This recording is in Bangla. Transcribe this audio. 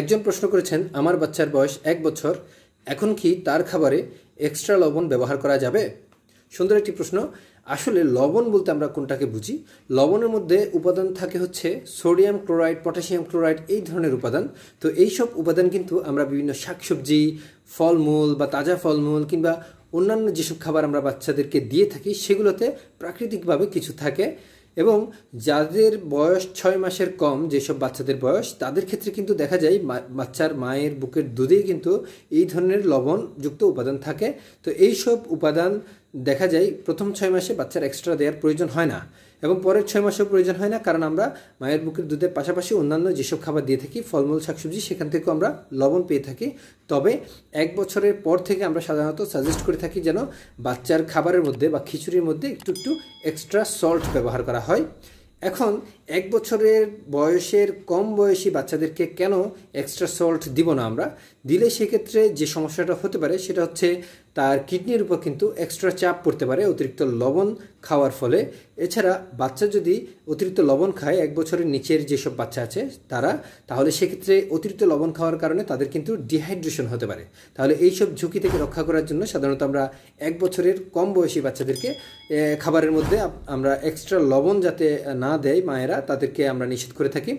একজন প্রশ্ন করেছেন আমার বাচ্চার বয়স এক বছর এখন কি তার খাবারে এক্সট্রা লবণ ব্যবহার করা যাবে সুন্দর একটি প্রশ্ন আসলে লবণ বলতে আমরা কোনটাকে বুঝি লবণের মধ্যে উপাদান থাকে হচ্ছে সোডিয়াম ক্লোরাইড পটাশিয়াম ক্লোরাইড এই ধরনের উপাদান তো এই সব উপাদান কিন্তু আমরা বিভিন্ন শাকসবজি ফলমূল বা তাজা ফলমূল কিংবা অন্যান্য যেসব খাবার আমরা বাচ্চাদেরকে দিয়ে থাকি সেগুলোতে প্রাকৃতিকভাবে কিছু থাকে এবং যাদের বয়স ছয় মাসের কম যেসব বাচ্চাদের বয়স তাদের ক্ষেত্রে কিন্তু দেখা যায় বাচ্চার মায়ের বুকের দুধেই কিন্তু এই ধরনের লবণযুক্ত উপাদান থাকে তো এই সব উপাদান দেখা যায় প্রথম ছয় মাসে বাচ্চার এক্সট্রা দেওয়ার প্রয়োজন হয় না এবং পরের ছয় মাসেও প্রয়োজন হয় না কারণ আমরা মায়ের বুকের দুধের পাশাপাশি অন্যান্য যেসব খাবার দিয়ে থাকি ফলমূল শাকসবজি সেখান থেকেও আমরা লবণ পেয়ে থাকি তবে এক বছরের পর থেকে আমরা সাধারণত সাজেস্ট করে থাকি যেন বাচ্চার খাবারের মধ্যে বা খিচুড়ির মধ্যে একটু একটু এক্সট্রা সল্ট ব্যবহার করা হয় এখন এক বছরের বয়সের কম বয়সী বাচ্চাদেরকে কেন এক্সট্রা সল্ট দিব না আমরা দিলে সেক্ষেত্রে যে সমস্যাটা হতে পারে সেটা হচ্ছে তার কিডনির উপর কিন্তু এক্সট্রা চাপ পড়তে পারে অতিরিক্ত লবণ খাওয়ার ফলে এছাড়া বাচ্চা যদি অতিরিক্ত লবণ খায় এক বছরের নিচের যেসব বাচ্চা আছে তারা তাহলে সেক্ষেত্রে অতিরিক্ত লবণ খাওয়ার কারণে তাদের কিন্তু ডিহাইড্রেশন হতে পারে তাহলে এইসব ঝুঁকি থেকে রক্ষা করার জন্য সাধারণত আমরা এক বছরের কম বয়সী বাচ্চাদেরকে খাবারের মধ্যে আমরা এক্সট্রা লবণ যাতে না দেয় মায়েরা তাদেরকে আমরা নিষেধ করে থাকি